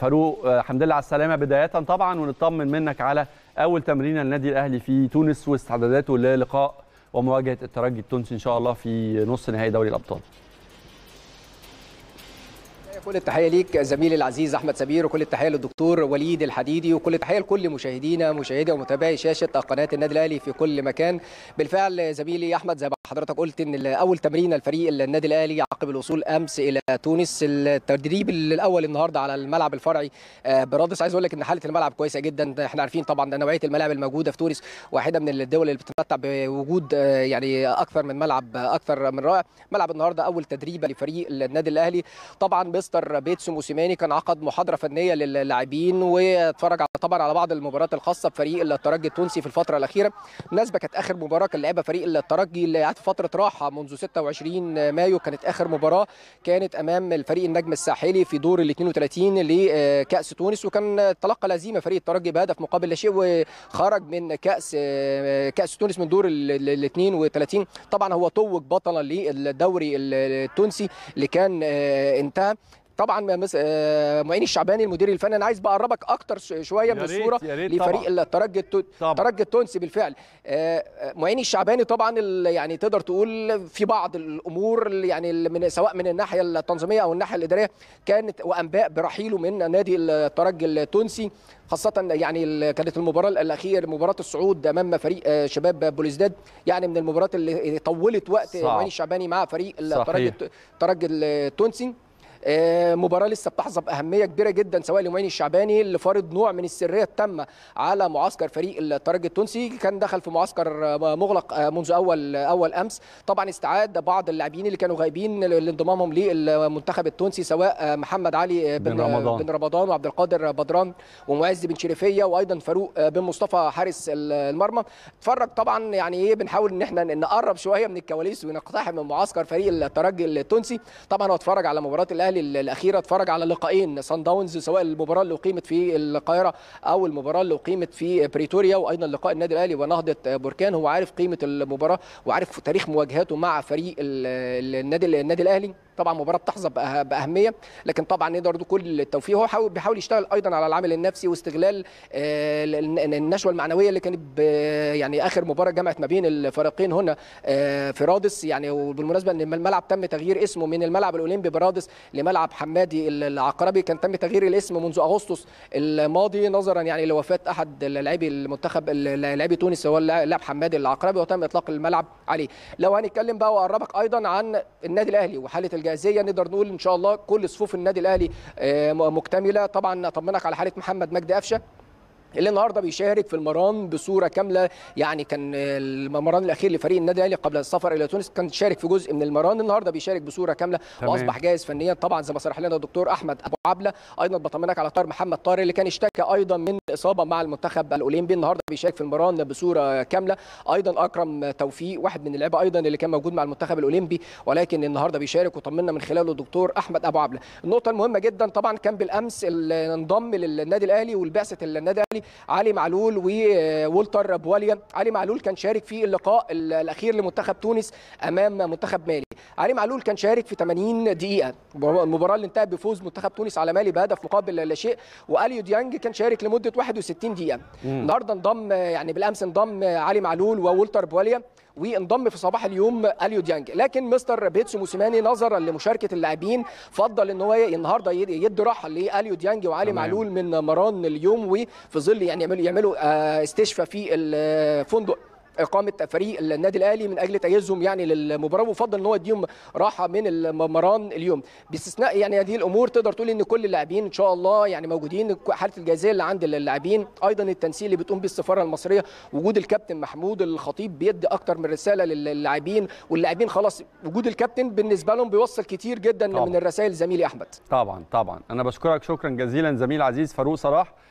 فاروق آه، حمد لله على السلامه بدايه طبعا ونطمن منك على اول تمرين النادي الاهلي في تونس واستعداداته للقاء ومواجهه الترجي التونسي ان شاء الله في نص نهائي دوري الابطال كل التحيه ليك زميلي العزيز احمد سمير وكل التحيه للدكتور وليد الحديدي وكل التحيه لكل مشاهدينا مشاهدي ومتابعي شاشه قناه النادي الاهلي في كل مكان بالفعل زميلي احمد زي حضرتك قلت ان اول تمرين الفريق النادي الاهلي عقب الوصول امس الى تونس التدريب الاول النهارده على الملعب الفرعي آه، برادس عايز اقول لك ان حاله الملعب كويسه جدا احنا عارفين طبعا نوعيه الملاعب الموجوده في تونس واحده من الدول اللي بتتمتع بوجود آه، يعني اكثر من ملعب آه، اكثر من رائع ملعب النهارده اول تدريب لفريق النادي الاهلي طبعا مستر بيتسو موسيماني كان عقد محاضره فنيه للاعبين واتفرج طبعا على بعض المباريات الخاصه بفريق الترجي التونسي في الفتره الاخيره مناسبه كانت اخر مباراه كان لعبها فريق الترجي اللي بعد فتره راحه منذ 26 مايو كانت اخر مباراه كانت امام الفريق النجم الساحلي في دور ال 32 لكاس تونس وكان تلقى الهزيمة فريق الترجي بهدف مقابل لا شيء وخرج من كاس كاس تونس من دور ال 32 طبعا هو توج بطلا للدوري التونسي اللي كان آه، انتهى طبعا آه، معين الشعباني المدير الفني انا عايز بقربك اكتر شويه من الصوره لفريق الترجي الترجي التونسي بالفعل آه، آه، معين الشعباني طبعا يعني تقدر تقول في بعض الامور يعني من سواء من الناحيه التنظيميه او الناحيه الاداريه كانت وانباء برحيله من نادي الترجي التونسي خاصة يعني كانت المباراة الأخيرة مباراة الصعود أمام فريق شباب بوليزداد يعني من المباريات اللي طولت وقت معين الشعباني مع فريق الترجي الترجي التونسي آه، مباراه لسه بتحظى باهميه كبيره جدا سواء لمعين الشعباني اللي فارض نوع من السريه التامه على معسكر فريق الترجي التونسي كان دخل في معسكر مغلق آه، منذ اول اول امس طبعا استعاد بعض اللاعبين اللي كانوا غايبين لانضمامهم للمنتخب التونسي سواء آه، محمد علي بن, بن رمضان, بن رمضان وعبد القادر بدران ومعز بن شريفيه وايضا فاروق بن مصطفى حارس المرمى اتفرج طبعا يعني ايه بنحاول ان احنا نقرب شويه من الكواليس ونقتحم معسكر فريق الترجي التونسي طبعا هو اتفرج على مباراه الاهلي الاهلي الاخيره اتفرج على لقاءين سان داونز سواء المباراه اللي اقيمت في القاهره او المباراه اللي اقيمت في بريتوريا وايضا لقاء النادي الاهلي ونهضه بركان هو عارف قيمه المباراه وعارف تاريخ مواجهاته مع فريق النادي النادي الاهلي طبعا مباراه بتحظى باهميه لكن طبعا نقدر كل التوفيق هو بيحاول يشتغل ايضا على العامل النفسي واستغلال آه، النشوه المعنويه اللي كانت يعني اخر مباراه جمعت ما بين الفريقين هنا آه، في رادس يعني وبالمناسبه ان الملعب تم تغيير اسمه من الملعب الاولمبي برادس لملعب حمادي العقربي كان تم تغيير الاسم منذ اغسطس الماضي نظرا يعني لوفاه احد لاعبي المنتخب لاعبي تونس هو اللاعب حمادي العقربي وتم اطلاق الملعب عليه لو هنتكلم بقى واقربك ايضا عن النادي الاهلي وحاله الجاهزيه نقدر نقول ان شاء الله كل صفوف النادي الاهلي آه، مكتمله طبعا اطمنك على حاله محمد مجدي قفشه اللي النهارده بيشارك في المران بصوره كامله يعني كان المران الاخير لفريق النادي الاهلي قبل السفر الى تونس كان شارك في جزء من المران النهارده بيشارك بصوره كامله تمام. واصبح جاهز فنيا طبعا زي ما صرح لنا الدكتور احمد ابو عبله ايضا بطمنك على طار محمد طارق اللي كان اشتكى ايضا من اصابه مع المنتخب الاولمبي النهارده بيشارك في المران بصوره كامله ايضا اكرم توفيق واحد من اللعيبه ايضا اللي كان موجود مع المنتخب الاولمبي ولكن النهارده بيشارك وطمنا من خلاله الدكتور احمد ابو عبله النقطه المهمه جدا طبعا كان بالامس انضم للنادي الاهلي والبعثه النادي الاهلي علي معلول وولتر بواليا علي معلول كان شارك في اللقاء الاخير لمنتخب تونس امام منتخب مالي علي معلول كان شارك في 80 دقيقه المباراه اللي انتهت بفوز منتخب تونس على مالي بهدف مقابل لا شيء واليو ديانج كان شارك لمده 61 دقيقه النهارده انضم يعني بالامس انضم علي معلول وولتر بواليا وانضم في صباح اليوم اليو ديانج لكن مستر بيتسو موسيماني نظرا لمشاركه اللاعبين فضل ان هو النهارده يدي راحه لاليو ديانج وعلي تمام. معلول من مران اليوم وفي ظل ظل يعني يعملوا يعملوا آه، استشفاء في الفندق اقامه فريق النادي الاهلي من اجل تجهيزهم يعني للمباراه ويفضل ان هو يديهم راحه من المران اليوم باستثناء يعني هذه الامور تقدر تقول ان كل اللاعبين ان شاء الله يعني موجودين حاله الجاهزيه اللي عند اللاعبين ايضا التنسيق اللي بتقوم به السفاره المصريه وجود الكابتن محمود الخطيب بيدي اكتر من رساله للاعبين واللاعبين خلاص وجود الكابتن بالنسبه لهم بيوصل كتير جدا طبعًا. من الرسائل زميلي احمد طبعا طبعا انا بشكرك شكرا جزيلا زميل عزيز فاروق صلاح